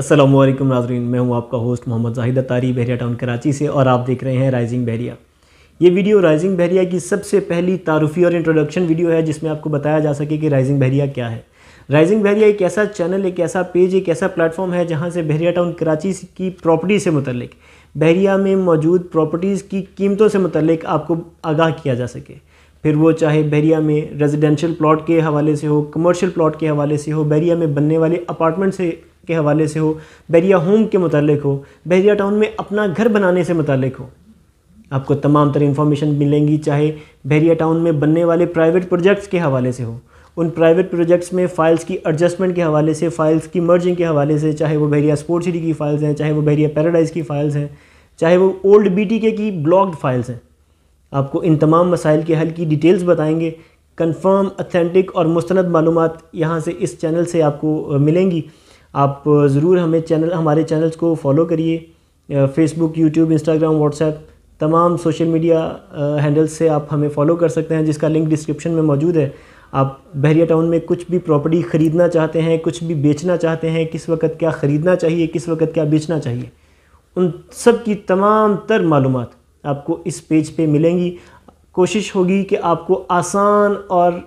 असलम नाजरीन मैं हूं आपका होस्ट मोहम्मद जाहिद अतारी बहरिया टाउन कराची से और आप देख रहे हैं राइजिंग बहरिया ये वीडियो राइजिंग बहरिया की सबसे पहली तारफ़ी और इंट्रोडक्शन वीडियो है जिसमें आपको बताया जा सके कि राइजिंग बहरिया क्या है राइजिंग बहरिया एक ऐसा चैनल एक ऐसा पेज एक ऐसा प्लेटफॉर्म है जहाँ से बहरिया टाउन कराची की प्रॉपर्टी से मुतलिक बहरिया में मौजूद प्रॉपर्टीज़ की कीमतों से मुतलिक आपको आगाह किया जा सके फिर वो चाहे बहरिया में रेजिडेंशियल प्लॉट के हवाले से हो कमर्शियल प्लॉट के हवाले से हो बहरिया में बनने वाले अपार्टमेंट से के हवाले से हो बैरिया होम के मतलब हो बैरिया टाउन में अपना घर बनाने से मतलब हो आपको तमाम तरह इन्फॉर्मेशन मिलेंगी चाहे बहरिया टाउन में बनने वाले प्राइवेट प्रोजेक्ट्स के हवाले से हो उन प्राइवेट प्रोजेक्ट्स में फ़ाइल्स की एडजस्टमेंट के हवाले से फ़ाइल्स की मर्जिंग के हवाले से चाहे वो बहरिया स्पोर्ट सिटी की फ़ाइल्स हैं चाहे वो बहरिया पैराडाइज़ की फ़ाइल्स हैं चाहे वो ओल्ड बी टी के की ब्लॉक्ड फ़ाइल्स हैं आपको इन तमाम मसाइल के हल की डिटेल्स बताएंगे कन्फर्म अथेंटिक और मुस्ंद मालूम यहाँ से इस चैनल से आपको मिलेंगी आप ज़रूर हमें चैनल हमारे चैनल्स को फॉलो करिए फेसबुक यूट्यूब इंस्टाग्राम व्हाट्सएप तमाम सोशल मीडिया हैंडल्स से आप हमें फॉलो कर सकते हैं जिसका लिंक डिस्क्रिप्शन में मौजूद है आप बहरिया टाउन में कुछ भी प्रॉपर्टी ख़रीदना चाहते हैं कुछ भी बेचना चाहते हैं किस वक्त क्या ख़रीदना चाहिए किस वक्त क्या बेचना चाहिए उन सब की तमाम तर मालूम आपको इस पेज पे मिलेंगी कोशिश होगी कि आपको आसान और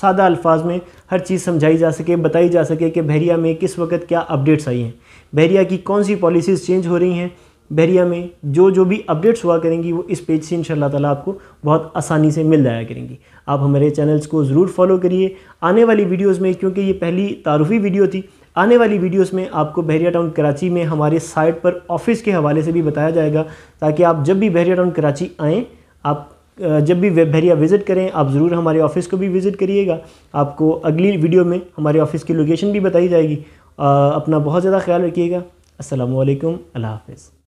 सादा अल्फाज में हर चीज़ समझाई जा सके बताई जा सके कि बहरिया में किस वक्त क्या अपडेट्स आई हैं बहरिया की कौन सी पॉलिसीज़ चेंज हो रही हैं बहरिया में जो जो भी अपडेट्स हुआ करेंगी वो इस पेज से इन ताला आपको बहुत आसानी से मिल जाया करेंगी आप हमारे चैनल्स को ज़रूर फॉलो करिए आने वाली वीडियोज़ में क्योंकि ये पहली तारफ़ी वीडियो थी आने वाली वीडियोस में आपको बहरिया टाउन कराची में हमारे साइट पर ऑफिस के हवाले से भी बताया जाएगा ताकि आप जब भी बहरिया टाउन कराची आएँ आप जब भी वेब भैरिया विज़िट करें आप ज़रूर हमारे ऑफिस को भी विज़िट करिएगा आपको अगली वीडियो में हमारे ऑफिस की लोकेशन भी बताई जाएगी अपना बहुत ज़्यादा ख्याल रखिएगा असलकम अल्लाह हाफ